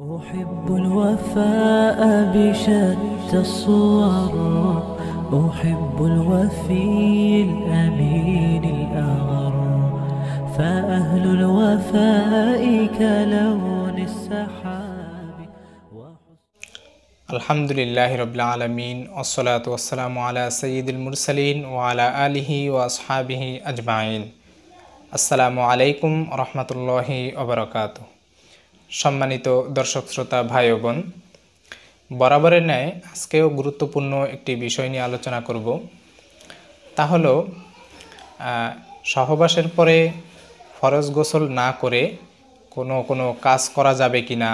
أحب الوفاء بشتى الصور أحب الوفي الأمين الأغر فأهل الوفاء كلون السحاب الحمد لله رب العالمين والصلاة والسلام على سيد المرسلين وعلى آله وأصحابه أجمعين السلام عليكم ورحمة الله وبركاته সম্মানিত দর্শক শ্রোতা ভাই ও বোন বরাবরের ন্যায় আজকেও গুরুত্বপূর্ণ একটি বিষয় নিয়ে আলোচনা করব তা হল সহবাসের পরে ফরজ গোসল না করে কোনো কোনো কাজ করা যাবে কি না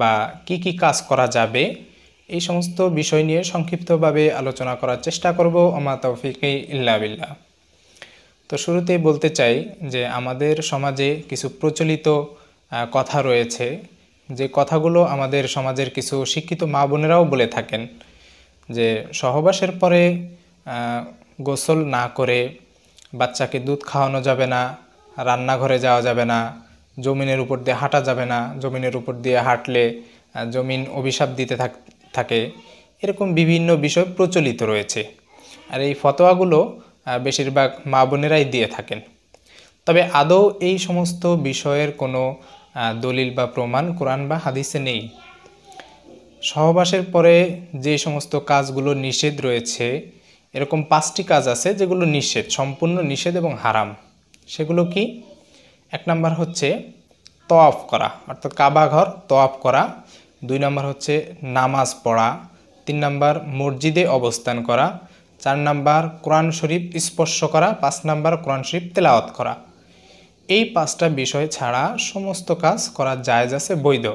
বা কি কি কাজ করা যাবে এই সমস্ত বিষয় নিয়ে সংক্ষিপ্তভাবে আলোচনা করার চেষ্টা করব আমা তৌফিকে বিল্লাহ তো শুরুতেই বলতে চাই যে আমাদের সমাজে কিছু প্রচলিত কথা রয়েছে যে কথাগুলো আমাদের সমাজের কিছু শিক্ষিত মা বোনেরাও বলে থাকেন যে সহবাসের পরে গোসল না করে বাচ্চাকে দুধ খাওয়ানো যাবে না রান্নাঘরে যাওয়া যাবে না জমিনের উপর দিয়ে হাঁটা যাবে না জমিনের উপর দিয়ে হাঁটলে জমিন অভিশাপ দিতে থাকে এরকম বিভিন্ন বিষয় প্রচলিত রয়েছে আর এই ফতোয়াগুলো বেশিরভাগ মা বোনেরাই দিয়ে থাকেন তবে আদৌ এই সমস্ত বিষয়ের কোনো দলিল বা প্রমাণ কোরআন বা হাদিসে নেই সহবাসের পরে যে সমস্ত কাজগুলো নিষেধ রয়েছে এরকম পাঁচটি কাজ আছে যেগুলো নিষেধ সম্পূর্ণ নিষেধ এবং হারাম সেগুলো কি এক নম্বর হচ্ছে তওয়াফ করা অর্থাৎ কাবা ঘর তওয়াফ করা দুই নম্বর হচ্ছে নামাজ পড়া তিন নম্বর মসজিদে অবস্থান করা চার নাম্বার কোরআন শরীফ স্পর্শ করা পাঁচ নাম্বার কোরআন শরীফ তেলাওয়াত করা এই পাঁচটা বিষয় ছাড়া সমস্ত কাজ করা জায়জ আছে বৈধ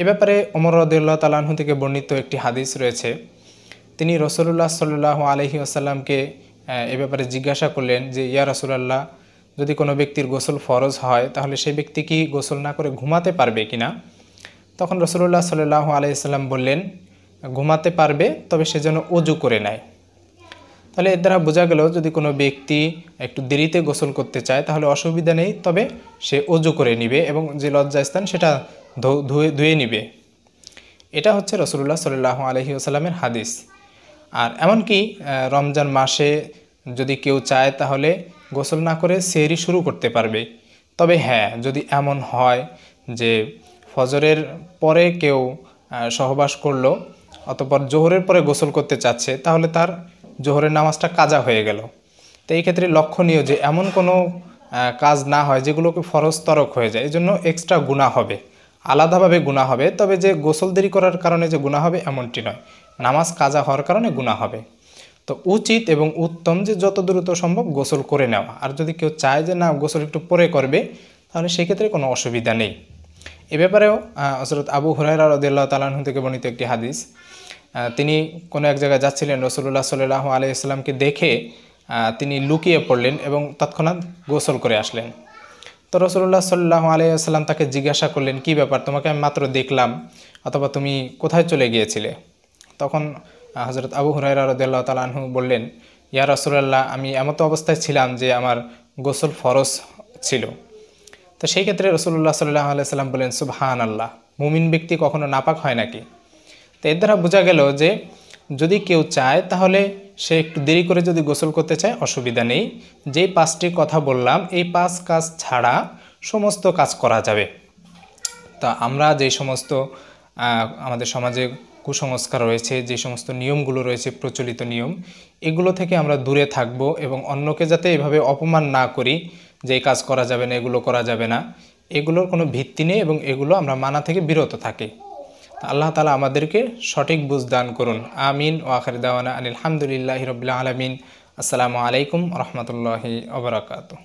এ ব্যাপারে অমর রদুল্লাহ তালাহু থেকে বর্ণিত একটি হাদিস রয়েছে তিনি রসুল্লাহ সাল্লু আলহি আসাল্লামকে এ ব্যাপারে জিজ্ঞাসা করলেন যে ইয়া রসুলাল্লাহ যদি কোনো ব্যক্তির গোসল ফরজ হয় তাহলে সেই ব্যক্তি কি গোসল না করে ঘুমাতে পারবে কিনা তখন রসুল্লাহ সাল্লু আলহিসাল্লাম বললেন ঘুমাতে পারবে তবে সে যেন অজু করে নেয় তাহলে এর দ্বারা বোঝা গেল যদি কোনো ব্যক্তি একটু দেরিতে গোসল করতে চায় তাহলে অসুবিধা নেই তবে সে অজু করে নিবে এবং যে লজ্জাস্থান সেটা ধুয়ে ধুয়ে নিবে এটা হচ্ছে রসুল্লাহ সাল্লাহ আলহি আসাল্লামের হাদিস আর এমনকি রমজান মাসে যদি কেউ চায় তাহলে গোসল না করে সেরি শুরু করতে পারবে তবে হ্যাঁ যদি এমন হয় যে ফজরের পরে কেউ সহবাস করলো অতপর জোহরের পরে গোসল করতে চাচ্ছে তাহলে তার জোহরের নামাজটা কাজা হয়ে গেল তো এই ক্ষেত্রে লক্ষণীয় যে এমন কোনো কাজ না হয় যেগুলোকে ফরজতরক হয়ে যায় এই জন্য এক্সট্রা গুণা হবে আলাদাভাবে গুণা হবে তবে যে গোসল দেরি করার কারণে যে গুণা হবে এমনটি নয় নামাজ কাজা হওয়ার কারণে গুণা হবে তো উচিত এবং উত্তম যে যত দ্রুত সম্ভব গোসল করে নেওয়া আর যদি কেউ চায় যে না গোসল একটু পরে করবে তাহলে সেক্ষেত্রে কোনো অসুবিধা নেই এ ব্যাপারেও হজরত আবু হুরাইরা রদুল্লাহ তালাহু থেকে বর্ণিত একটি হাদিস তিনি কোনো এক জায়গায় যাচ্ছিলেন রসুল্লাহ সাল্লাহ আলি ইসলামকে দেখে তিনি লুকিয়ে পড়লেন এবং তৎক্ষণাৎ গোসল করে আসলেন তো রসুল্লাহ সাল্লাহ আলাইসাল্লাম তাকে জিজ্ঞাসা করলেন কি ব্যাপার তোমাকে আমি মাত্র দেখলাম অথবা তুমি কোথায় চলে গিয়েছিলে তখন হজরত আবু হুরাইরা রদুল্লাহ তালাহু বললেন ইয়া রসুল্লাহ আমি এমতো অবস্থায় ছিলাম যে আমার গোসল ফরজ ছিল তো সেই ক্ষেত্রে রসুল্লাহ সাল্লাহ আলাইসাল্লাম বলেন সুবহান আল্লাহ মুমিন ব্যক্তি কখনো নাপাক হয় নাকি এর দ্বারা বোঝা গেল যে যদি কেউ চায় তাহলে সে একটু দেরি করে যদি গোসল করতে চায় অসুবিধা নেই যে পাঁচটি কথা বললাম এই পাঁচ কাজ ছাড়া সমস্ত কাজ করা যাবে তা আমরা যে সমস্ত আমাদের সমাজে কুসংস্কার রয়েছে যে সমস্ত নিয়মগুলো রয়েছে প্রচলিত নিয়ম এগুলো থেকে আমরা দূরে থাকব এবং অন্যকে যাতে এভাবে অপমান না করি যে এই কাজ করা যাবে না এগুলো করা যাবে না এগুলোর কোনো ভিত্তি নেই এবং এগুলো আমরা মানা থেকে বিরত থাকি আল্লাহ তালা আমাদেরকে সঠিক বুঝ দান করুন আমিন ও আখের দাওয়ানা আলহামদুলিল্লাহ রবিল্লা আলমিন আসসালামু আলাইকুম রহমতুল্লাহি অবরাকাতু